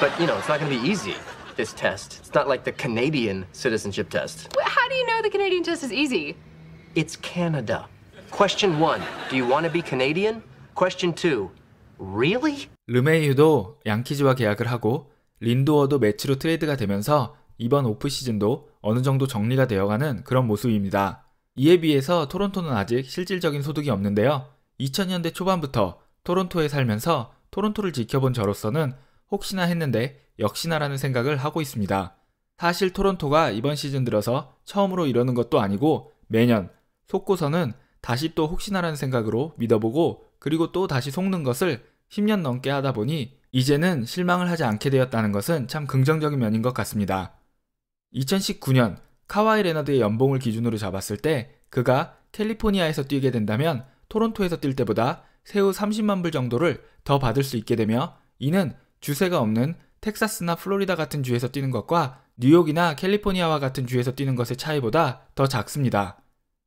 But, you know, it's not going to be easy, this test. It's not like the Canadian citizenship test. Well, how do you know the Canadian test is easy? It's Canada. Question one, do you want to be Canadian? Question two, really? 르메이유도 양키즈와 계약을 하고 린도어도 매치로 트레이드가 되면서 이번 오프 시즌도 어느 정도 정리가 되어가는 그런 모습입니다. 이에 비해서 토론토는 아직 실질적인 소득이 없는데요. 2000년대 초반부터 토론토에 살면서 토론토를 지켜본 저로서는 혹시나 했는데 역시나라는 생각을 하고 있습니다. 사실 토론토가 이번 시즌 들어서 처음으로 이러는 것도 아니고 매년 속고서는 다시 또 혹시나라는 생각으로 믿어보고 그리고 또 다시 속는 것을 10년 넘게 하다 보니 이제는 실망을 하지 않게 되었다는 것은 참 긍정적인 면인 것 같습니다. 2019년 카와이 레너드의 연봉을 기준으로 잡았을 때 그가 캘리포니아에서 뛰게 된다면 토론토에서 뛸 때보다 세후 30만 불 정도를 더 받을 수 있게 되며 이는 주세가 없는 텍사스나 플로리다 같은 주에서 뛰는 것과 뉴욕이나 캘리포니아와 같은 주에서 뛰는 것의 차이보다 더 작습니다.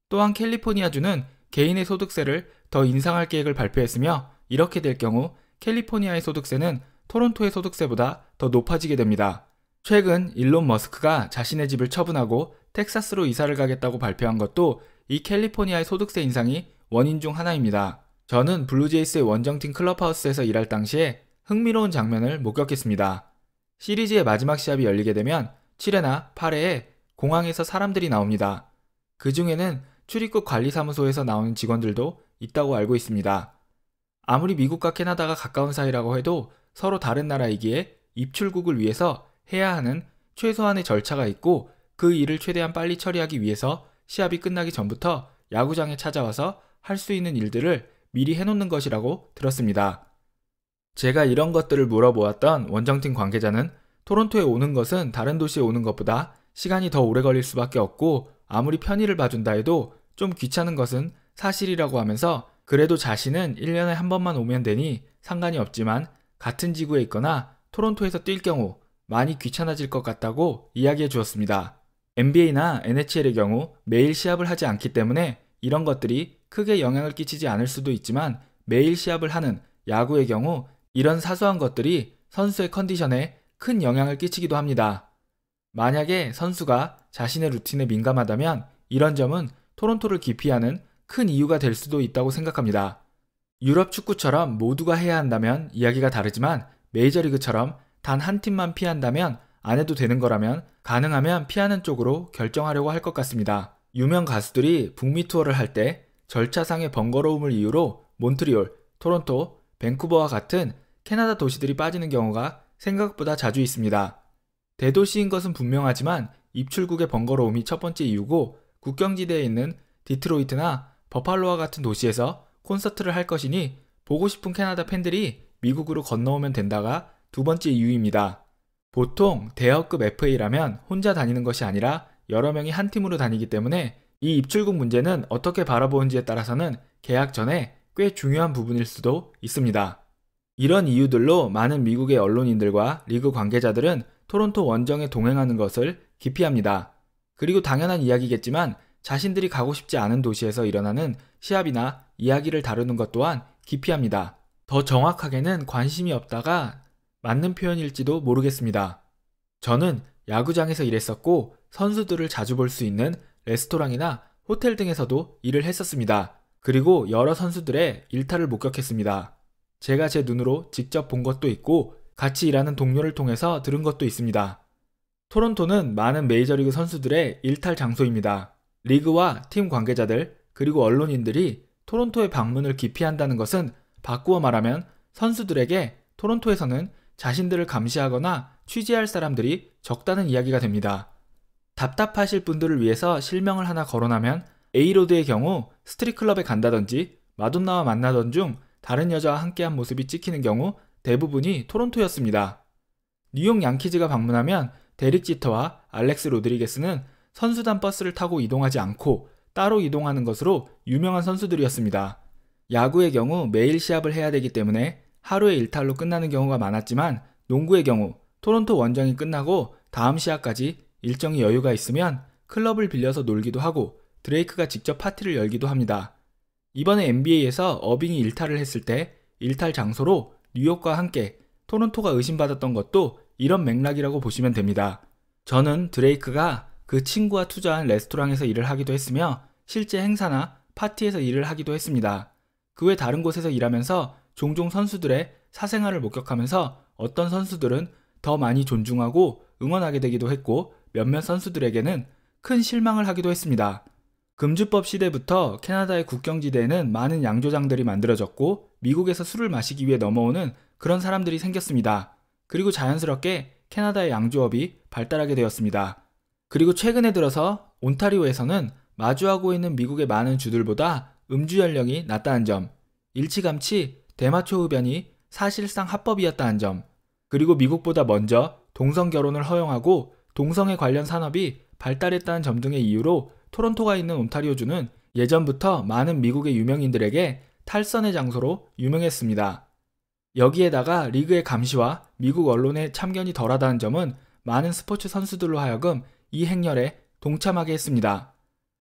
또한 캘리포니아주는 개인의 소득세를 더 인상할 계획을 발표했으며 이렇게 될 경우 캘리포니아의 소득세는 토론토의 소득세보다 더 높아지게 됩니다. 최근 일론 머스크가 자신의 집을 처분하고 텍사스로 이사를 가겠다고 발표한 것도 이 캘리포니아의 소득세 인상이 원인 중 하나입니다. 저는 블루제이스의 원정팀 클럽하우스에서 일할 당시에 흥미로운 장면을 목격했습니다. 시리즈의 마지막 시합이 열리게 되면 7회나 8회에 공항에서 사람들이 나옵니다. 그 중에는 출입국 관리사무소에서 나오는 직원들도 있다고 알고 있습니다. 아무리 미국과 캐나다가 가까운 사이라고 해도 서로 다른 나라이기에 입출국을 위해서 해야 하는 최소한의 절차가 있고 그 일을 최대한 빨리 처리하기 위해서 시합이 끝나기 전부터 야구장에 찾아와서 할 수 있는 일들을 미리 해놓는 것이라고 들었습니다. 제가 이런 것들을 물어보았던 원정팀 관계자는 토론토에 오는 것은 다른 도시에 오는 것보다 시간이 더 오래 걸릴 수밖에 없고 아무리 편의를 봐준다 해도 좀 귀찮은 것은 사실이라고 하면서 그래도 자신은 1년에 한 번만 오면 되니 상관이 없지만 같은 지구에 있거나 토론토에서 뛸 경우 많이 귀찮아질 것 같다고 이야기해 주었습니다. NBA나 NHL의 경우 매일 시합을 하지 않기 때문에 이런 것들이 크게 영향을 끼치지 않을 수도 있지만 매일 시합을 하는 야구의 경우 이런 사소한 것들이 선수의 컨디션에 큰 영향을 끼치기도 합니다. 만약에 선수가 자신의 루틴에 민감하다면 이런 점은 토론토를 기피하는 큰 이유가 될 수도 있다고 생각합니다. 유럽 축구처럼 모두가 해야 한다면 이야기가 다르지만 메이저리그처럼 단 한 팀만 피한다면 안 해도 되는 거라면 가능하면 피하는 쪽으로 결정하려고 할 것 같습니다. 유명 가수들이 북미 투어를 할 때 절차상의 번거로움을 이유로 몬트리올, 토론토, 밴쿠버와 같은 캐나다 도시들이 빠지는 경우가 생각보다 자주 있습니다. 대도시인 것은 분명하지만 입출국의 번거로움이 첫 번째 이유고 국경지대에 있는 디트로이트나 버팔로와 같은 도시에서 콘서트를 할 것이니 보고 싶은 캐나다 팬들이 미국으로 건너오면 된다가 두 번째 이유입니다. 보통 대여급 FA라면 혼자 다니는 것이 아니라 여러 명이 한 팀으로 다니기 때문에 이 입출국 문제는 어떻게 바라보는지에 따라서는 계약 전에 꽤 중요한 부분일 수도 있습니다. 이런 이유들로 많은 미국의 언론인들과 리그 관계자들은 토론토 원정에 동행하는 것을 기피합니다. 그리고 당연한 이야기겠지만 자신들이 가고 싶지 않은 도시에서 일어나는 시합이나 이야기를 다루는 것 또한 기피합니다. 더 정확하게는 관심이 없다가 맞는 표현일지도 모르겠습니다. 저는 야구장에서 일했었고 선수들을 자주 볼 수 있는 레스토랑이나 호텔 등에서도 일을 했었습니다. 그리고 여러 선수들의 일탈을 목격했습니다. 제가 제 눈으로 직접 본 것도 있고 같이 일하는 동료를 통해서 들은 것도 있습니다. 토론토는 많은 메이저리그 선수들의 일탈 장소입니다. 리그와 팀 관계자들 그리고 언론인들이 토론토의 방문을 기피한다는 것은 바꾸어 말하면 선수들에게 토론토에서는 자신들을 감시하거나 취재할 사람들이 적다는 이야기가 됩니다. 답답하실 분들을 위해서 실명을 하나 거론하면 에이로드의 경우 스트릿클럽에 간다든지 마돈나와 만나던 중 다른 여자와 함께한 모습이 찍히는 경우 대부분이 토론토였습니다. 뉴욕 양키즈가 방문하면 데릭 지터와 알렉스 로드리게스는 선수단 버스를 타고 이동하지 않고 따로 이동하는 것으로 유명한 선수들이었습니다. 야구의 경우 매일 시합을 해야 되기 때문에 하루의 일탈로 끝나는 경우가 많았지만 농구의 경우 토론토 원정이 끝나고 다음 시합까지 일정이 여유가 있으면 클럽을 빌려서 놀기도 하고 드레이크가 직접 파티를 열기도 합니다. 이번에 NBA에서 어빙이 일탈을 했을 때 일탈 장소로 뉴욕과 함께 토론토가 의심받았던 것도 이런 맥락이라고 보시면 됩니다. 저는 드레이크가 그 친구와 투자한 레스토랑에서 일을 하기도 했으며 실제 행사나 파티에서 일을 하기도 했습니다. 그 외 다른 곳에서 일하면서 종종 선수들의 사생활을 목격하면서 어떤 선수들은 더 많이 존중하고 응원하게 되기도 했고 몇몇 선수들에게는 큰 실망을 하기도 했습니다. 금주법 시대부터 캐나다의 국경지대에는 많은 양조장들이 만들어졌고 미국에서 술을 마시기 위해 넘어오는 그런 사람들이 생겼습니다. 그리고 자연스럽게 캐나다의 양조업이 발달하게 되었습니다. 그리고 최근에 들어서 온타리오에서는 마주하고 있는 미국의 많은 주들보다 음주 연령이 낮다는 점, 일찌감치 대마초 흡연이 사실상 합법이었다는 점, 그리고 미국보다 먼저 동성 결혼을 허용하고 동성에 관련 산업이 발달했다는 점 등의 이유로 토론토가 있는 온타리오주는 예전부터 많은 미국의 유명인들에게 탈선의 장소로 유명했습니다. 여기에다가 리그의 감시와 미국 언론의 참견이 덜하다는 점은 많은 스포츠 선수들로 하여금 이 행렬에 동참하게 했습니다.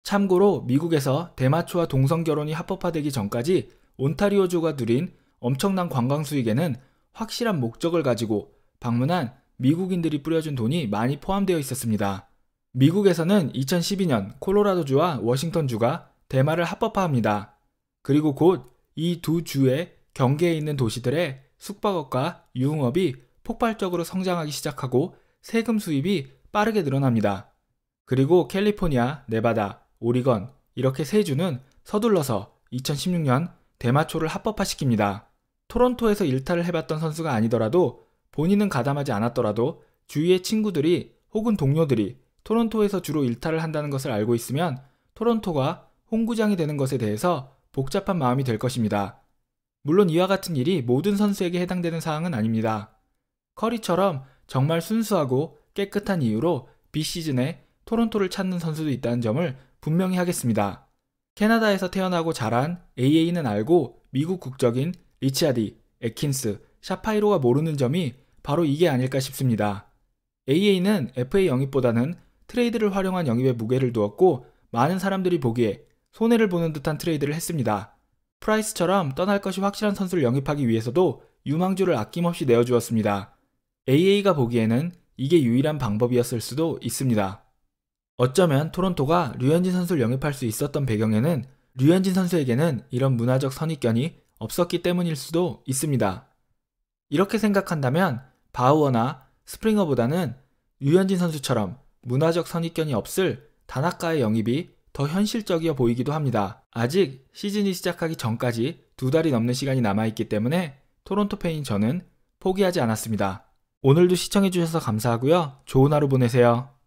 참고로 미국에서 대마초와 동성 결혼이 합법화되기 전까지 온타리오주가 누린 엄청난 관광 수익에는 확실한 목적을 가지고 방문한 미국인들이 뿌려준 돈이 많이 포함되어 있었습니다. 미국에서는 2012년 콜로라도주와 워싱턴주가 대마를 합법화합니다. 그리고 곧 이 두 주의 경계에 있는 도시들의 숙박업과 유흥업이 폭발적으로 성장하기 시작하고 세금 수입이 빠르게 늘어납니다. 그리고 캘리포니아, 네바다, 오리건 이렇게 세 주는 서둘러서 2016년 대마초를 합법화시킵니다. 토론토에서 일탈을 해봤던 선수가 아니더라도 본인은 가담하지 않았더라도 주위의 친구들이 혹은 동료들이 토론토에서 주로 일탈을 한다는 것을 알고 있으면 토론토가 홍구장이 되는 것에 대해서 복잡한 마음이 될 것입니다. 물론 이와 같은 일이 모든 선수에게 해당되는 사항은 아닙니다. 커리처럼 정말 순수하고 깨끗한 이유로 비시즌에 토론토를 찾는 선수도 있다는 점을 분명히 하겠습니다. 캐나다에서 태어나고 자란 AA는 알고 미국 국적인 리치아디, 에킨스, 샤파이로가 모르는 점이 바로 이게 아닐까 싶습니다. AA는 FA 영입보다는 트레이드를 활용한 영입에 무게를 두었고 많은 사람들이 보기에 손해를 보는 듯한 트레이드를 했습니다. 프라이스처럼 떠날 것이 확실한 선수를 영입하기 위해서도 유망주를 아낌없이 내어주었습니다. AA가 보기에는 이게 유일한 방법이었을 수도 있습니다. 어쩌면 토론토가 류현진 선수를 영입할 수 있었던 배경에는 류현진 선수에게는 이런 문화적 선입견이 없었기 때문일 수도 있습니다. 이렇게 생각한다면 바우어나 스프링어보다는 류현진 선수처럼 문화적 선입견이 없을 단학과의 영입이 더 현실적이어 보이기도 합니다. 아직 시즌이 시작하기 전까지 두 달이 넘는 시간이 남아있기 때문에 토론토 팬인 저는 포기하지 않았습니다. 오늘도 시청해주셔서 감사하고요. 좋은 하루 보내세요.